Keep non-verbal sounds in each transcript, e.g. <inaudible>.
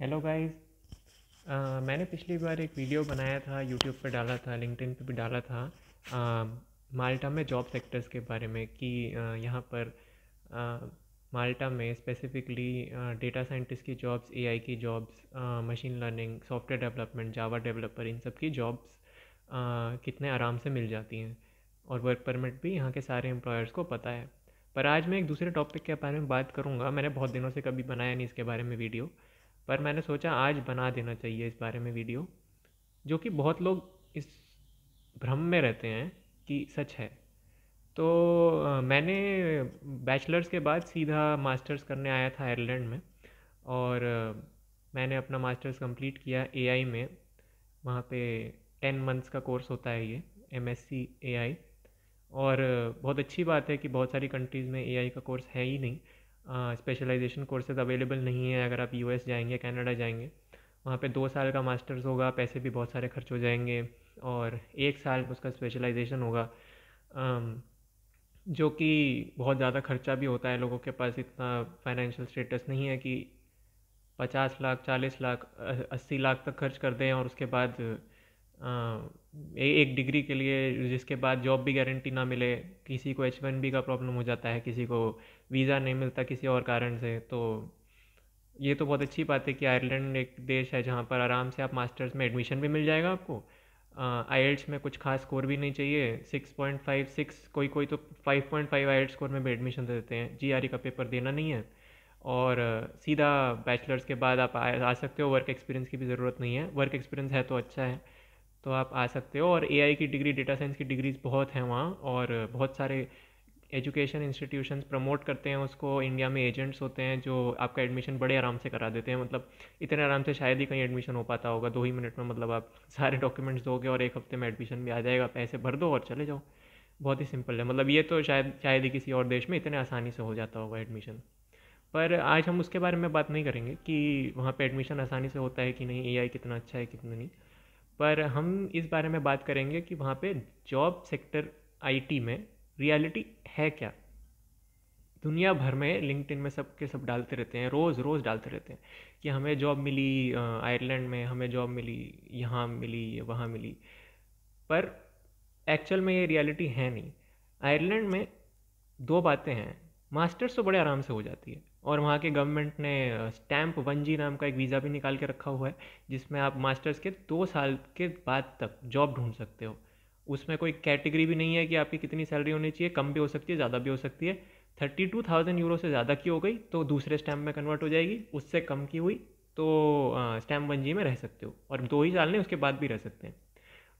hello guys uh, मैंने पिछली बार एक वीडियो बनाया था यूट्यूब पर डाला था लिंकडिन पे भी डाला था uh, माल्टा में जॉब सेक्टर्स के बारे में कि uh, यहाँ पर माल्टा में स्पेसिफिकली डेटा साइंटिस्ट की जॉब्स एआई की jobs machine learning software development Java developer इन सब की जॉब्स कितने आराम से मिल जाती हैं और वर्क परमिट भी यहाँ के सारे एम्प्लॉयर्स को पता है पर आज मैं एक दूसरे टॉपिक के बारे में बात करूँगा मैंने बहुत दिनों से कभी बनाया नहीं इसके बारे में वीडियो पर मैंने सोचा आज बना देना चाहिए इस बारे में वीडियो जो कि बहुत लोग इस भ्रम में रहते हैं कि सच है तो मैंने बैचलर्स के बाद सीधा मास्टर्स करने आया था आयरलैंड में और मैंने अपना मास्टर्स कंप्लीट किया एआई में वहाँ पे टेन मंथ्स का कोर्स होता है ये एमएससी एआई और बहुत अच्छी बात है कि बहुत सारी कंट्रीज़ में एआई का कोर्स है ही नहीं स्पेशलाइजेशन कोर्सेज़ अवेलेबल नहीं है अगर आप एस जाएंगे कनाडा जाएंगे वहाँ पे दो साल का मास्टर्स होगा पैसे भी बहुत सारे खर्च हो जाएंगे और एक साल उसका स्पेशलाइजेशन होगा जो कि बहुत ज़्यादा खर्चा भी होता है लोगों के पास इतना फाइनेंशियल स्टेटस नहीं है कि पचास लाख चालीस लाख अस्सी लाख तक खर्च कर दें और उसके बाद एक डिग्री के लिए जिसके बाद जॉब भी गारंटी ना मिले किसी को एच वन बी का प्रॉब्लम हो जाता है किसी को वीज़ा नहीं मिलता किसी और कारण से तो ये तो बहुत अच्छी बात है कि आयरलैंड एक देश है जहाँ पर आराम से आप मास्टर्स में एडमिशन भी मिल जाएगा आपको आई एल्स में कुछ खास स्कोर भी नहीं चाहिए सिक्स पॉइंट फाइव सिक्स कोई कोई तो फाइव पॉइंट फाइव आई स्कोर में भी एडमिशन दे देते हैं जी e का पेपर देना नहीं है और सीधा बैचलर्स के बाद आप आ, आ सकते हो वर्क एक्सपीरियंस की भी ज़रूरत नहीं है वर्क एक्सपीरियंस है तो अच्छा है तो आप आ सकते हो और ए की डिग्री डेटा साइंस की डिग्रीज बहुत हैं वहाँ और बहुत सारे एजुकेशन इंस्टीट्यूशंस प्रमोट करते हैं उसको इंडिया में एजेंट्स होते हैं जो आपका एडमिशन बड़े आराम से करा देते हैं मतलब इतने आराम से शायद ही कहीं एडमिशन हो पाता होगा दो ही मिनट में मतलब आप सारे डॉक्यूमेंट्स दोगे और एक हफ्ते में एडमिशन भी आ जाएगा पैसे भर दो और चले जाओ बहुत ही सिंपल है मतलब ये तो शायद शायद ही किसी और देश में इतने आसानी से हो जाता होगा एडमिशन पर आज हम उसके बारे में बात नहीं करेंगे कि वहाँ पर एडमिशन आसानी से होता है कि नहीं ए कितना अच्छा है कितना नहीं पर हम इस बारे में बात करेंगे कि वहाँ पे जॉब सेक्टर आईटी में रियलिटी है क्या दुनिया भर में लिंकड में सब के सब डालते रहते हैं रोज़ रोज़ डालते रहते हैं कि हमें जॉब मिली आयरलैंड में हमें जॉब मिली यहाँ मिली वहाँ मिली पर एक्चुअल में ये रियलिटी है नहीं आयरलैंड में दो बातें हैं मास्टर्स तो बड़े आराम से हो जाती है और वहाँ के गवर्नमेंट ने स्टैम्प वन जी नाम का एक वीज़ा भी निकाल के रखा हुआ है जिसमें आप मास्टर्स के दो साल के बाद तक जॉब ढूंढ सकते हो उसमें कोई कैटेगरी भी नहीं है कि आपकी कितनी सैलरी होनी चाहिए कम भी हो सकती है ज़्यादा भी हो सकती है थर्टी टू थाउजेंड यूरो से ज़्यादा की हो गई तो दूसरे स्टैम्प में कन्वर्ट हो जाएगी उससे कम की हुई तो स्टैम्प वन जी में रह सकते हो और दो ही साल नहीं उसके बाद भी रह सकते हैं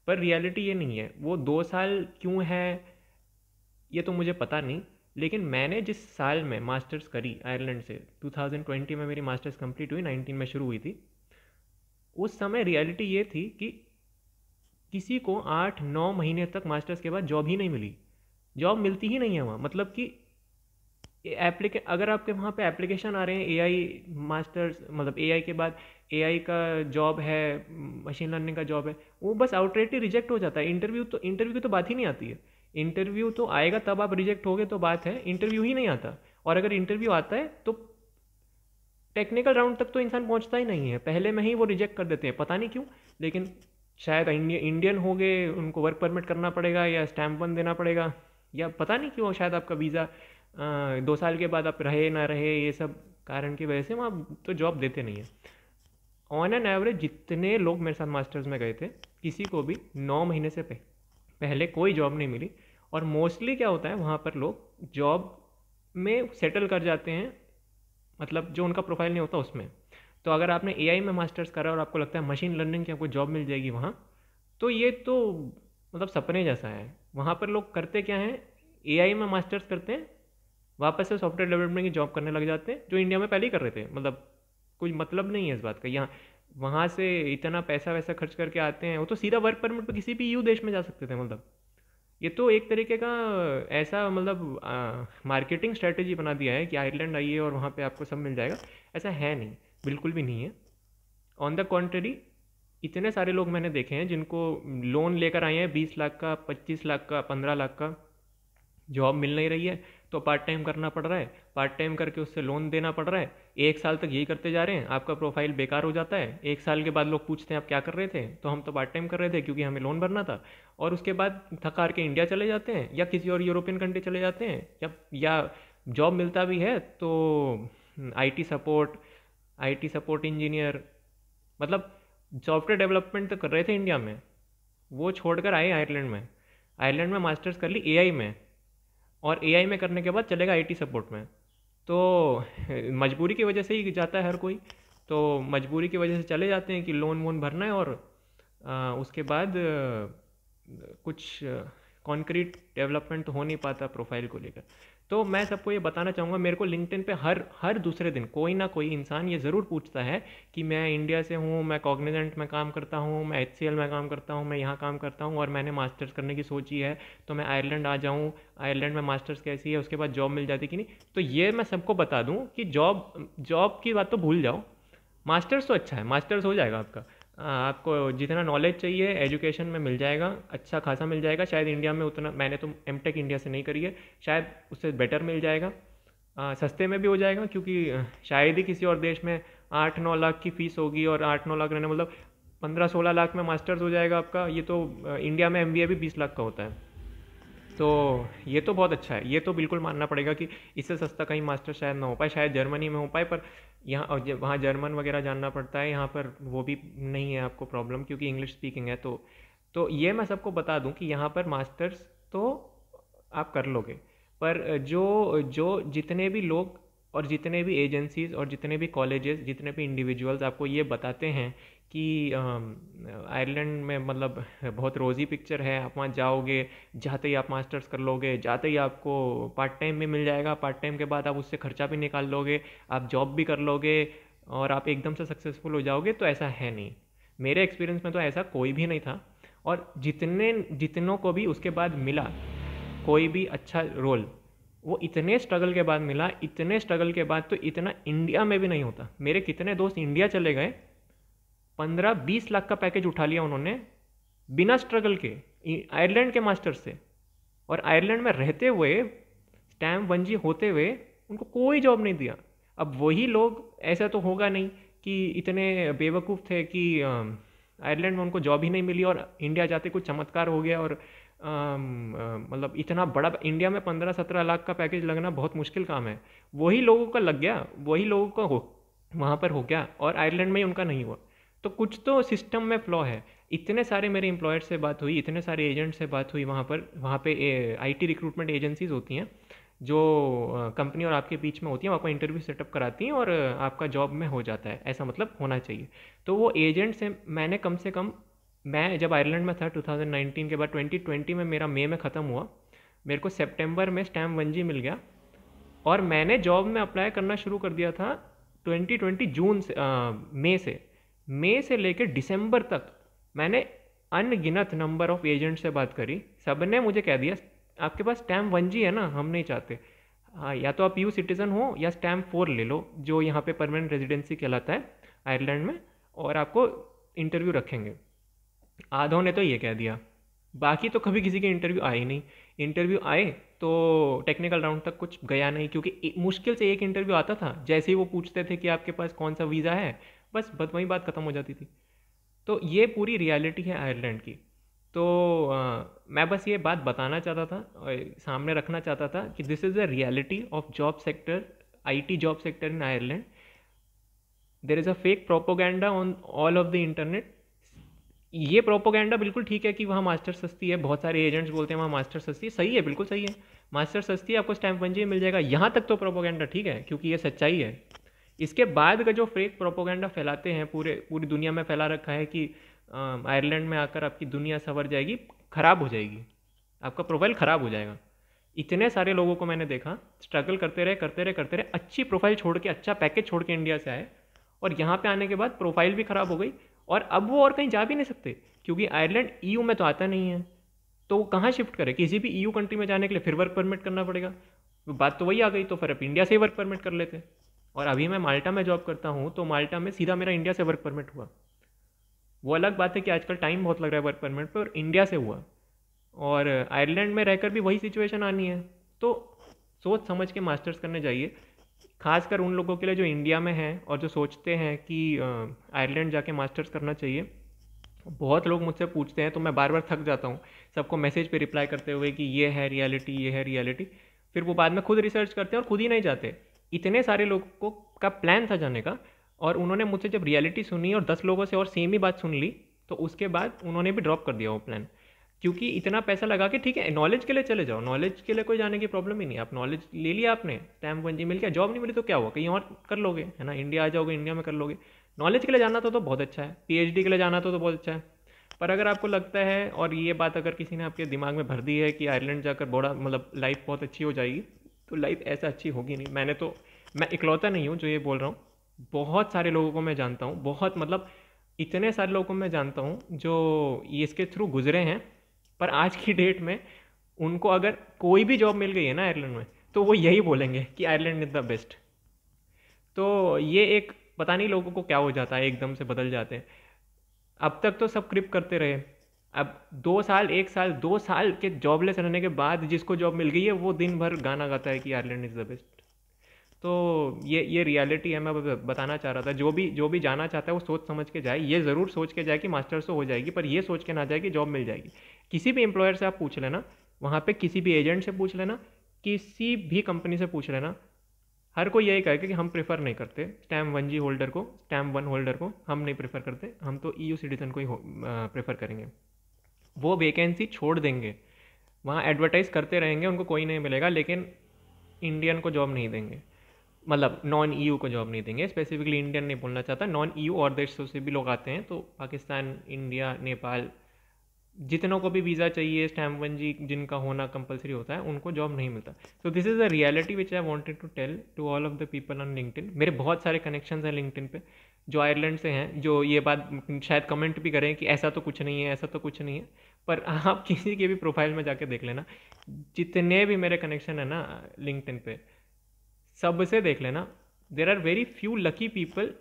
पर रियलिटी ये नहीं है वो दो साल क्यों है ये तो मुझे पता नहीं लेकिन मैंने जिस साल में मास्टर्स करी आयरलैंड से 2020 में मेरी मास्टर्स कंप्लीट हुई 19 में शुरू हुई थी उस समय रियलिटी ये थी कि किसी को आठ नौ महीने तक मास्टर्स के बाद जॉब ही नहीं मिली जॉब मिलती ही नहीं है वहाँ मतलब कि एप्लीके अगर आपके वहाँ पे एप्लीकेशन आ रहे हैं एआई मास्टर्स मतलब एआई के बाद एआई का जॉब है मशीन लर्निंग का जॉब है वो बस आउटरेटली रिजेक्ट हो जाता है इंटरव्यू तो इंटरव्यू की तो बात ही नहीं आती है इंटरव्यू तो आएगा तब आप रिजेक्ट हो गए तो बात है इंटरव्यू ही नहीं आता और अगर इंटरव्यू आता है तो टेक्निकल राउंड तक तो इंसान पहुंचता ही नहीं है पहले में ही वो रिजेक्ट कर देते हैं पता नहीं क्यों लेकिन शायद इंडिया इंडियन हो गए उनको वर्क परमिट करना पड़ेगा या स्टैम्प वन देना पड़ेगा या पता नहीं क्यों शायद आपका वीज़ा दो साल के बाद आप रहे ना रहे ये सब कारण की वजह से वहाँ तो जॉब देते नहीं हैं ऑन एन एवरेज जितने लोग मेरे साथ मास्टर्स में गए थे किसी को भी नौ महीने से पे पहले कोई जॉब नहीं मिली और मोस्टली क्या होता है वहाँ पर लोग जॉब में सेटल कर जाते हैं मतलब जो उनका प्रोफाइल नहीं होता उसमें तो अगर आपने ए में मास्टर्स करा और आपको लगता है मशीन लर्निंग की आपको जॉब मिल जाएगी वहाँ तो ये तो मतलब सपने जैसा है वहाँ पर लोग करते क्या हैं ए में मास्टर्स करते हैं वापस से सॉफ्टवेयर डेवलपमेंट की जॉब करने लग जाते हैं जो इंडिया में पहले ही कर रहे थे मतलब कोई मतलब नहीं है इस बात का यहाँ वहाँ से इतना पैसा वैसा खर्च करके आते हैं वो तो सीधा वर्क परमिट पर किसी भी यू देश में जा सकते थे मतलब ये तो एक तरीके का ऐसा मतलब मार्केटिंग स्ट्रेटजी बना दिया है कि आयरलैंड आइए और वहाँ पे आपको सब मिल जाएगा ऐसा है नहीं बिल्कुल भी नहीं है ऑन द कॉन्ट्री इतने सारे लोग मैंने देखे हैं जिनको लोन लेकर आए हैं बीस लाख का पच्चीस लाख का पंद्रह लाख का जॉब मिल नहीं रही है तो पार्ट टाइम करना पड़ रहा है पार्ट टाइम करके उससे लोन देना पड़ रहा है एक साल तक यही करते जा रहे हैं आपका प्रोफाइल बेकार हो जाता है एक साल के बाद लोग पूछते हैं आप क्या कर रहे थे तो हम तो पार्ट टाइम कर रहे थे क्योंकि हमें लोन भरना था और उसके बाद थकार के इंडिया चले जाते हैं या किसी और यूरोपियन कंट्री चले जाते हैं या या जॉब मिलता भी है तो IT support IT support engineer मतलब सॉफ्टवेयर डेवलपमेंट तो कर रहे थे इंडिया में वो छोड़कर आए आयरलैंड में आयरलैंड में मास्टर्स कर ली एआई में और एआई में करने के बाद चलेगा आईटी सपोर्ट में तो मजबूरी की वजह से ही जाता है हर कोई तो मजबूरी की वजह से चले जाते हैं कि लोन वोन भरना है और आ, उसके बाद कुछ कॉन्क्रीट डेवलपमेंट तो हो नहीं पाता प्रोफाइल को लेकर तो मैं सबको ये बताना चाहूँगा मेरे को लिंकटिन पे हर हर दूसरे दिन कोई ना कोई इंसान ये ज़रूर पूछता है कि मैं इंडिया से हूँ मैं कॉग्निजेंट में काम करता हूँ मैं एच में काम करता हूँ मैं यहाँ काम करता हूँ और मैंने मास्टर्स करने की सोची है तो मैं आयरलैंड आ जाऊँ आयरलैंड में मास्टर्स कैसी है उसके बाद जॉब मिल जाती कि नहीं तो ये मैं सबको बता दूँ कि जॉब जॉब की बात तो भूल जाओ मास्टर्स तो अच्छा है मास्टर्स हो जाएगा आपका आपको जितना नॉलेज चाहिए एजुकेशन में मिल जाएगा अच्छा खासा मिल जाएगा शायद इंडिया में उतना मैंने तो एम टेक इंडिया से नहीं करी है शायद उससे बेटर मिल जाएगा आ, सस्ते में भी हो जाएगा क्योंकि शायद ही किसी और देश में आठ नौ लाख की फ़ीस होगी और आठ नौ लाख रहने मतलब पंद्रह सोलह लाख में मास्टर्स हो जाएगा आपका ये तो इंडिया में एम भी बीस लाख का होता है तो ये तो बहुत अच्छा है ये तो बिल्कुल मानना पड़ेगा कि इससे सस्ता कहीं मास्टर शायद ना हो पाए शायद जर्मनी में हो पाए पर यहाँ और वहाँ जर्मन वगैरह जानना पड़ता है यहाँ पर वो भी नहीं है आपको प्रॉब्लम क्योंकि इंग्लिश स्पीकिंग है तो तो ये मैं सबको बता दूं कि यहाँ पर मास्टर्स तो आप कर लोगे पर जो जो जितने भी लोग और जितने भी एजेंसीज और जितने भी कॉलेजेस जितने भी इंडिविजुअल्स आपको ये बताते हैं कि आयरलैंड में मतलब बहुत रोज़ी पिक्चर है आप वहाँ जाओगे जाते ही आप मास्टर्स कर लोगे जाते ही आपको पार्ट टाइम में मिल जाएगा पार्ट टाइम के बाद आप उससे खर्चा भी निकाल लोगे आप जॉब भी कर लोगे और आप एकदम से सक्सेसफुल हो जाओगे तो ऐसा है नहीं मेरे एक्सपीरियंस में तो ऐसा कोई भी नहीं था और जितने जितनों को भी उसके बाद मिला कोई भी अच्छा रोल वो इतने स्ट्रगल के बाद मिला इतने स्ट्रगल के बाद तो इतना इंडिया में भी नहीं होता मेरे कितने दोस्त इंडिया चले गए पंद्रह बीस लाख का पैकेज उठा लिया उन्होंने बिना स्ट्रगल के आयरलैंड के मास्टर से और आयरलैंड में रहते हुए स्टैम वंजी होते हुए उनको कोई जॉब नहीं दिया अब वही लोग ऐसा तो होगा नहीं कि इतने बेवकूफ़ थे कि आयरलैंड में उनको जॉब ही नहीं मिली और इंडिया जाते कुछ चमत्कार हो गया और मतलब इतना बड़ा इंडिया में पंद्रह सत्रह लाख का पैकेज लगना बहुत मुश्किल काम है वही लोगों का लग गया वही लोगों का हो वहाँ पर हो गया और आयरलैंड में ही उनका नहीं हुआ तो कुछ तो सिस्टम में फ्लॉ है इतने सारे मेरे एम्प्लॉयर से बात हुई इतने सारे एजेंट से बात हुई वहाँ पर वहाँ पे आईटी रिक्रूटमेंट एजेंसीज होती हैं जो कंपनी और आपके बीच में होती हैं आपका इंटरव्यू सेटअप कराती हैं और आपका जॉब में हो जाता है ऐसा मतलब होना चाहिए तो वो एजेंट से मैंने कम से कम मैं जब आयरलैंड में था 2019 के बाद 2020 में मेरा मई में ख़त्म हुआ मेरे को सेप्टेम्बर में स्टैम वन जी मिल गया और मैंने जॉब में अप्लाई करना शुरू कर दिया था 2020 जून से मई से मई से लेकर दिसंबर तक मैंने अनगिनत नंबर ऑफ एजेंट से बात करी सब ने मुझे कह दिया आपके पास स्टैम्प वन जी है ना हम नहीं चाहते हाँ या तो आप यू सिटीज़न हो या स्टैम्प फोर ले लो जो यहाँ पे परमानेंट रेजिडेंसी कहलाता है आयरलैंड में और आपको इंटरव्यू रखेंगे आधों ने तो ये कह दिया बाकी तो कभी किसी के इंटरव्यू आए नहीं इंटरव्यू आए तो टेक्निकल राउंड तक कुछ गया नहीं क्योंकि मुश्किल से एक इंटरव्यू आता था जैसे ही वो पूछते थे कि आपके पास कौन सा वीज़ा है बस बस वहीं बात ख़त्म हो जाती थी तो ये पूरी रियलिटी है आयरलैंड की तो आ, मैं बस ये बात बताना चाहता था और सामने रखना चाहता था कि this is the reality of job sector IT job sector in Ireland there is a fake propaganda on all of the internet ये प्रोपोगेंडा बिल्कुल ठीक है कि वहाँ मास्टर सस्ती है बहुत सारे एजेंट्स बोलते हैं वहाँ मास्टर सस्ती है सही है बिल्कुल सही है मास्टर सस्ती है आपको स्टैम्प पंजी मिल जाएगा यहाँ तक तो प्रोपोगेंडा ठीक है क्योंकि ये सच्चाई है इसके बाद का जो फेक प्रोपोगंडा फैलाते हैं पूरे पूरी दुनिया में फैला रखा है कि आयरलैंड में आकर आपकी दुनिया संवर जाएगी खराब हो जाएगी आपका प्रोफाइल ख़राब हो जाएगा इतने सारे लोगों को मैंने देखा स्ट्रगल करते रहे करते रहे करते रहे अच्छी प्रोफाइल छोड़ के अच्छा पैकेज छोड़ के इंडिया से आए और यहाँ पे आने के बाद प्रोफाइल भी ख़राब हो गई और अब वो और कहीं जा भी नहीं सकते क्योंकि आयरलैंड ई e में तो आता नहीं है तो वो कहाँ शिफ्ट करे किसी भी ई e कंट्री में जाने के लिए फिर वर्क परमिट करना पड़ेगा बात तो वही आ गई तो फिर अब इंडिया से ही वर्क परमिट कर लेते और अभी मैं माल्टा में जॉब करता हूँ तो माल्टा में सीधा मेरा इंडिया से वर्क परमिट हुआ वो अलग बात है कि आजकल टाइम बहुत लग रहा है वर्क परमिट पर और इंडिया से हुआ और आयरलैंड में रहकर भी वही सिचुएशन आनी है तो सोच समझ के मास्टर्स करने जाइए खासकर उन लोगों के लिए जो इंडिया में हैं और जो सोचते हैं कि आयरलैंड जाके मास्टर्स करना चाहिए बहुत लोग मुझसे पूछते हैं तो मैं बार बार थक जाता हूँ सबको मैसेज पे रिप्लाई करते हुए कि ये है रियलिटी ये है रियलिटी फिर वो बाद में खुद रिसर्च करते हैं और खुद ही नहीं जाते इतने सारे लोगों को का प्लान था जाने का और उन्होंने मुझसे जब रियलिटी सुनी और दस लोगों से और सेम ही बात सुन ली तो उसके बाद उन्होंने भी ड्रॉप कर दिया वो प्लान क्योंकि इतना पैसा लगा के ठीक है नॉलेज के लिए चले जाओ नॉलेज के लिए कोई जाने की प्रॉब्लम ही नहीं आप नॉलेज ले लिया आपने टाइम वन जी मिल गया जॉब नहीं मिली तो क्या हुआ कहीं और कर लोगे है ना इंडिया आ जाओगे इंडिया में कर लोगे नॉलेज के लिए जाना तो, तो बहुत अच्छा है पीएचडी के लिए जाना तो, तो बहुत अच्छा है पर अगर आपको लगता है और ये बात अगर किसी ने आपके दिमाग में भर दी है कि आयरलैंड जाकर बड़ा मतलब लाइफ बहुत अच्छी हो जाएगी तो लाइफ ऐसा अच्छी होगी नहीं मैंने तो मैं इकलौता नहीं हूँ जो ये बोल रहा हूँ बहुत सारे लोगों को मैं जानता हूँ बहुत मतलब इतने सारे लोगों को मैं जानता हूँ जो इसके थ्रू गुजरे हैं पर आज की डेट में उनको अगर कोई भी जॉब मिल गई है ना आयरलैंड में तो वो यही बोलेंगे कि आयरलैंड इज़ द बेस्ट तो ये एक पता नहीं लोगों को क्या हो जाता है एकदम से बदल जाते हैं अब तक तो सब क्रिप करते रहे अब दो साल एक साल दो साल के जॉबलेस रहने के बाद जिसको जॉब मिल गई है वो दिन भर गाना गाता है कि आयरलैंड इज़ द बेस्ट तो ये ये रियलिटी है मैं बताना चाह रहा था जो भी जो भी जाना चाहता है वो सोच समझ के जाए ये ज़रूर सोच के जाए कि मास्टर्स तो हो जाएगी पर ये सोच के ना जाए कि जॉब मिल जाएगी किसी भी एम्प्लॉयर से आप पूछ लेना वहाँ पे किसी भी एजेंट से पूछ लेना किसी भी कंपनी से पूछ लेना हर कोई यही कहे कि हम प्रेफर नहीं करते स्टैम वन जी होल्डर को स्टैम वन होल्डर को हम नहीं प्रेफर करते हम तो ई e सिटीज़न को ही प्रेफर करेंगे वो वैकेंसी छोड़ देंगे वहाँ एडवर्टाइज़ करते रहेंगे उनको कोई नहीं मिलेगा लेकिन इंडियन को जॉब नहीं देंगे मतलब नॉन ई को जॉब नहीं देंगे स्पेसिफिकली इंडियन नहीं बोलना चाहता नॉन ई और देशों से भी लोग आते हैं तो पाकिस्तान इंडिया नेपाल जितनों को भी वीज़ा चाहिए स्टैम्प जी जिनका होना कंपलसरी होता है उनको जॉब नहीं मिलता so this is a reality which I wanted to tell to all of the people on LinkedIn मेरे बहुत सारे कनेक्शन हैं लिंकटिन पे जो आयरलैंड से हैं जो ये बात शायद कमेंट भी करें कि ऐसा तो कुछ नहीं है ऐसा तो कुछ नहीं है पर <laughs> आप किसी के भी प्रोफाइल में जाके देख लेना जितने भी मेरे कनेक्शन है ना लिंकड पे सबसे देख लेना there are very few lucky people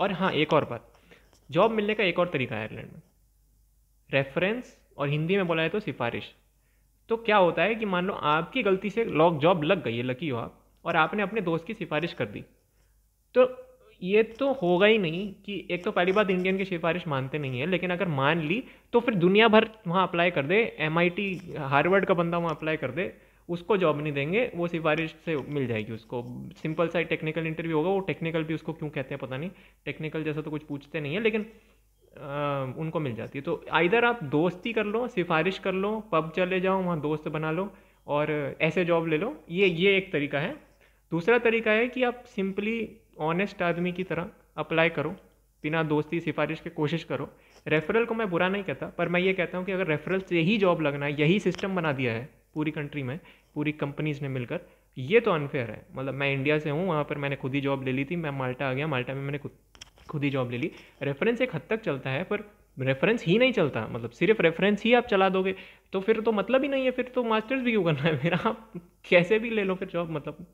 और हाँ एक और बात जॉब मिलने का एक और तरीका है आयरलैंड में रेफरेंस और हिंदी में बोला है तो सिफारिश तो क्या होता है कि मान लो आपकी गलती से लॉक जॉब लग गई है लकी हो आप और आपने अपने दोस्त की सिफारिश कर दी तो ये तो होगा ही नहीं कि एक तो पहली बात इंडियन की सिफारिश मानते नहीं है लेकिन अगर मान ली तो फिर दुनिया भर वहाँ अप्लाई कर दे एम हार्वर्ड का बंदा वहाँ अप्लाई कर दे उसको जॉब नहीं देंगे वो सिफारिश से मिल जाएगी उसको सिंपल सा टेक्निकल इंटरव्यू होगा वो टेक्निकल भी उसको क्यों कहते हैं पता नहीं टेक्निकल जैसा तो कुछ पूछते नहीं है लेकिन आ, उनको मिल जाती है तो आइधर आप दोस्ती कर लो सिफारिश कर लो पब चले जाओ वहाँ दोस्त बना लो और ऐसे जॉब ले लो ये ये एक तरीका है दूसरा तरीका है कि आप सिंपली ऑनेस्ट आदमी की तरह अप्लाई करो बिना दोस्ती सिफारिश के कोशिश करो रेफरल को मैं बुरा नहीं कहता पर मैं ये कहता हूँ कि अगर रेफरल से ही जॉब लगना है यही सिस्टम बना दिया है पूरी कंट्री में पूरी कंपनीज ने मिलकर ये तो अनफेयर है मतलब मैं इंडिया से हूँ वहाँ पर मैंने खुद ही जॉब ले ली थी मैं माल्टा आ गया माल्टा में मैंने खुद खुद ही जॉब ले ली रेफरेंस एक हद तक चलता है पर रेफरेंस ही नहीं चलता मतलब सिर्फ रेफरेंस ही आप चला दोगे तो फिर तो मतलब ही नहीं है फिर तो मास्टर्स भी क्यों करना है <laughs> फिर आप कैसे भी ले लो फिर जॉब मतलब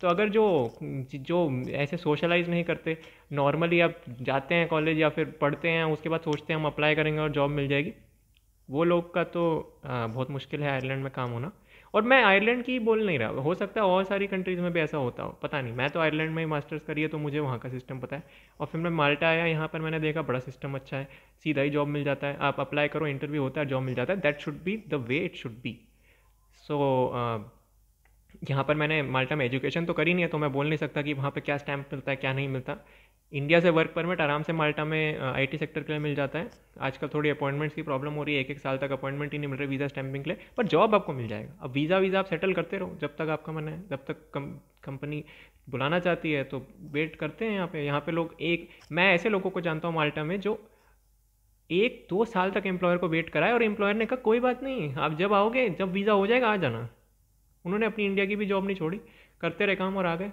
तो अगर जो जो ऐसे सोशलाइज नहीं करते नॉर्मली आप जाते हैं कॉलेज या फिर पढ़ते हैं उसके बाद सोचते हैं हम अप्लाई करेंगे और जॉब मिल जाएगी वो लोग का तो बहुत मुश्किल है आयरलैंड में काम होना और मैं आयरलैंड की बोल नहीं रहा हो सकता है और सारी कंट्रीज़ में भी ऐसा होता हो पता नहीं मैं तो आयरलैंड में ही मास्टर्स करी है तो मुझे वहाँ का सिस्टम पता है और फिर मैं माल्टा आया यहाँ पर मैंने देखा बड़ा सिस्टम अच्छा है सीधा ही जॉब मिल जाता है आप अप्लाई करो इंटरव्यू होता है जॉब मिल जाता है that should be the way it should be so यहाँ पर मैंने माल्टा में एजुकेशन तो करी नहीं है तो मैं बोल नहीं सकता कि वहाँ पर क्या स्टैम्प मिलता है क्या नहीं मिलता इंडिया से वर्क परमिट आराम से माल्टा में आईटी सेक्टर के लिए मिल जाता है आजकल थोड़ी अपॉइंटमेंट्स की प्रॉब्लम हो रही है एक एक साल तक अपॉइंटमेंट ही नहीं मिल रही वीज़ा स्टैम्पिंग के लिए पर जॉब आपको मिल जाएगा अब वीज़ा वीज़ा आप सेटल करते रहो जब तक आपका मन है जब तक कम कंपनी बुलाना चाहती है तो वेट करते हैं यहाँ पे यहाँ पे लोग एक मैं ऐसे लोगों को जानता हूँ माल्टा में जो एक दो साल तक एम्प्लॉयर को वेट कराए और एम्प्लॉयर ने कहा कोई बात नहीं आप जब आओगे जब वीज़ा हो जाएगा आ जाना उन्होंने अपनी इंडिया की भी जॉब नहीं छोड़ी करते रहे काम और आ गए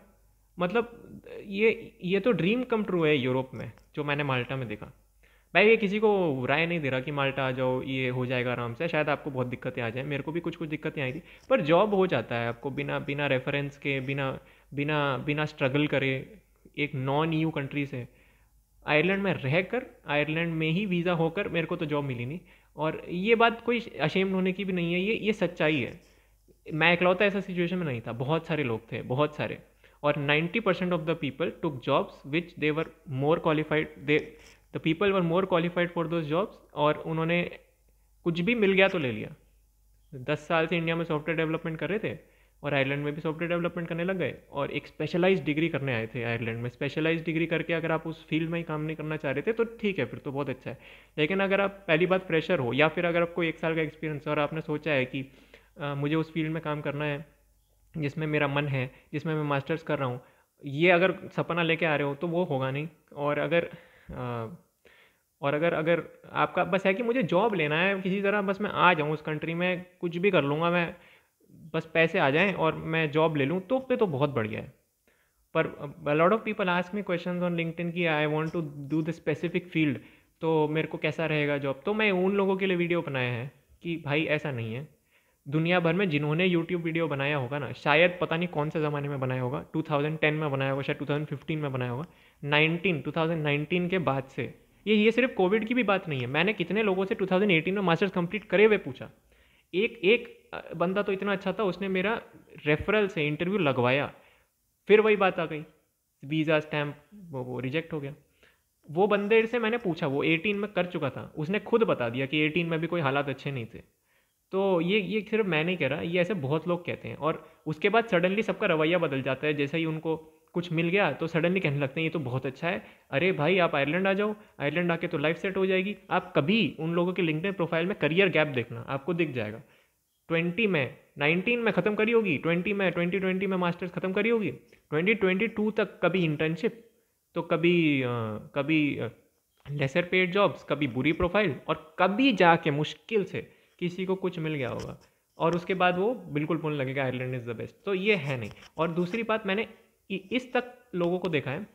मतलब ये ये तो ड्रीम कम ट्रू है यूरोप में जो मैंने माल्टा में देखा भाई ये किसी को राय नहीं दे रहा कि माल्टा आ जाओ ये हो जाएगा आराम से शायद आपको बहुत दिक्कतें आ जाए मेरे को भी कुछ कुछ दिक्कतें आई थी पर जॉब हो जाता है आपको बिना बिना रेफरेंस के बिना बिना बिना स्ट्रगल करे एक नॉन यू कंट्री से आयरलैंड में रहकर आयरलैंड में ही वीज़ा होकर मेरे को तो जॉब मिली नहीं और ये बात कोई अशेम्ड होने की भी नहीं है ये ये सच्चाई है मैं इकलौता ऐसा सिचुएशन में नहीं था बहुत सारे लोग थे बहुत सारे और 90 percent of the people took jobs which they were more qualified they the people were more qualified for those jobs और उन्होंने कुछ भी मिल गया तो ले लिया दस साल से इंडिया में सॉफ्टवेयर डेवलपमेंट कर रहे थे और आयरलैंड में भी सॉफ्टवेयर डेवलपमेंट करने लग गए और एक स्पेशलाइज डिग्री करने आए थे आयरलैंड में स्पेशलाइज डिग्री करके अगर आप उस फील्ड में ही काम नहीं करना चाह रहे थे तो ठीक है फिर तो बहुत अच्छा है लेकिन अगर आप पहली बात फ्रेशर हो या फिर अगर आपको एक साल का एक्सपीरियंस और आपने सोचा है कि मुझे उस फील्ड में काम करना है जिसमें मेरा मन है जिसमें मैं मास्टर्स कर रहा हूँ ये अगर सपना लेके आ रहे हो तो वो होगा नहीं और अगर आ, और अगर अगर आपका बस है कि मुझे जॉब लेना है किसी तरह बस मैं आ जाऊँ उस कंट्री में कुछ भी कर लूँगा मैं बस पैसे आ जाएँ और मैं जॉब ले लूँ तो पे तो बहुत बढ़िया है पर lot of people ask me question on LinkedIn की I want to do the specific field तो मेरे को कैसा रहेगा जॉब तो मैं उन लोगों के लिए वीडियो बनाया है कि भाई ऐसा नहीं है दुनिया भर में जिन्होंने यूट्यूब वीडियो बनाया होगा ना शायद पता नहीं कौन से ज़माने में बनाया होगा 2010 में बनाया होगा शायद 2015 में बनाया होगा 19 2019 के बाद से ये ये सिर्फ कोविड की भी बात नहीं है मैंने कितने लोगों से 2018 में मास्टर्स कंप्लीट करे हुए पूछा एक एक बंदा तो इतना अच्छा था उसने मेरा रेफरल से इंटरव्यू लगवाया फिर वही बात आ गई वीज़ा स्टैम्प वो वो रिजेक्ट हो गया वो बंदे से मैंने पूछा वो 18 में कर चुका था उसने खुद बता दिया कि 18 में भी कोई हालात अच्छे नहीं थे तो ये ये सिर्फ मैं नहीं कह रहा ये ऐसे बहुत लोग कहते हैं और उसके बाद सडनली सबका रवैया बदल जाता है जैसे ही उनको कुछ मिल गया तो सडनली कहने लगते हैं ये तो बहुत अच्छा है अरे भाई आप आयरलैंड आ जाओ आयरलैंड आके तो लाइफ सेट हो जाएगी आप कभी उन लोगों के लिंक प्रोफाइल में करियर गैप देखना आपको दिख जाएगा ट्वेंटी में नाइनटीन में ख़त्म करी होगी ट्वेंटी में ट्वेंटी ट्वेंटी में मास्टर्स ख़त्म करी होगी ट्वेंटी ट्वेंटी टू तक कभी इंटर्नशिप तो कभी आ, कभी लेसर पेड जॉब्स कभी बुरी प्रोफाइल और कभी जाके मुश्किल से किसी को कुछ मिल गया होगा और उसके बाद वो बिल्कुल बोलने लगेगा आयरलैंड इज़ द बेस्ट तो ये है नहीं और दूसरी बात मैंने इस तक लोगों को देखा है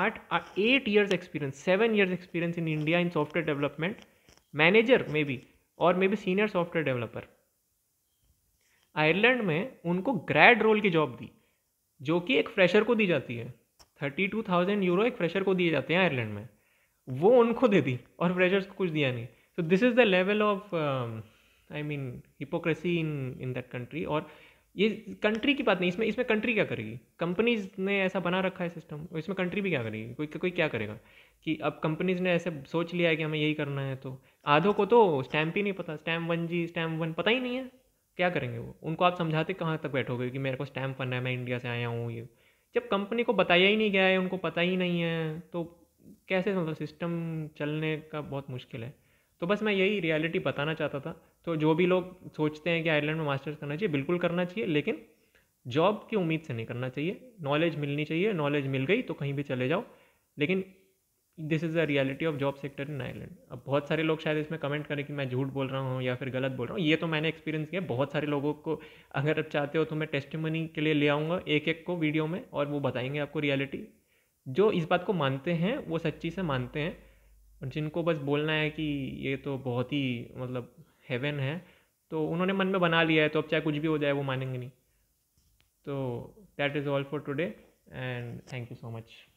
आठ eight years experience seven years experience in India in software development manager maybe और maybe senior software developer Ireland में उनको ग्रैड रोल की जॉब दी जो कि एक फ्रेशर को दी जाती है थर्टी टू थाउजेंड यूरो एक फ्रेशर को दिए जाते हैं आयरलैंड में वो उनको दे दी और फ्रेशर्स को कुछ दिया नहीं so this is the level of I mean hypocrisy in in that country और ये कंट्री की बात नहीं इसमें इसमें कंट्री क्या करेगी कंपनीज ने ऐसा बना रखा है सिस्टम और इसमें कंट्री भी क्या करेगी कोई कोई क्या करेगा कि अब कंपनीज ने ऐसे सोच लिया है कि हमें यही करना है तो आधों को तो स्टैम्प ही नहीं पता stamp one G stamp one पता ही नहीं है क्या करेंगे वो उनको आप समझाते कहाँ तक बैठोगे कि मेरे को स्टैम्प बनना है मैं इंडिया से आया हूँ ये जब कंपनी को बताया ही नहीं गया है उनको पता ही नहीं है तो कैसे मतलब सिस्टम चलने का बहुत मुश्किल है तो बस मैं यही रियलिटी बताना चाहता था तो जो भी लोग सोचते हैं कि आयरलैंड में मास्टर्स करना चाहिए बिल्कुल करना चाहिए लेकिन जॉब की उम्मीद से नहीं करना चाहिए नॉलेज मिलनी चाहिए नॉलेज मिल गई तो कहीं भी चले जाओ लेकिन this is the reality of job sector in Ireland अब बहुत सारे लोग शायद इसमें कमेंट करें कि मैं झूठ बोल रहा हूँ या फिर गलत बोल रहा हूँ ये तो मैंने एक्सपीरियंस किया बहुत सारे लोगों को अगर आप चाहते हो तो मैं टेस्टमनी के लिए ले आऊँगा एक एक को वीडियो में और वो बताएंगे आपको रियलिटी जो इस बात को मानते हैं वो सच्ची से मानते हैं जिनको बस बोलना है कि ये तो बहुत ही मतलब हेवन है तो उन्होंने मन में बना लिया है तो अब चाहे कुछ भी हो जाए वो मानेंगे नहीं तो that is all for today and thank you so much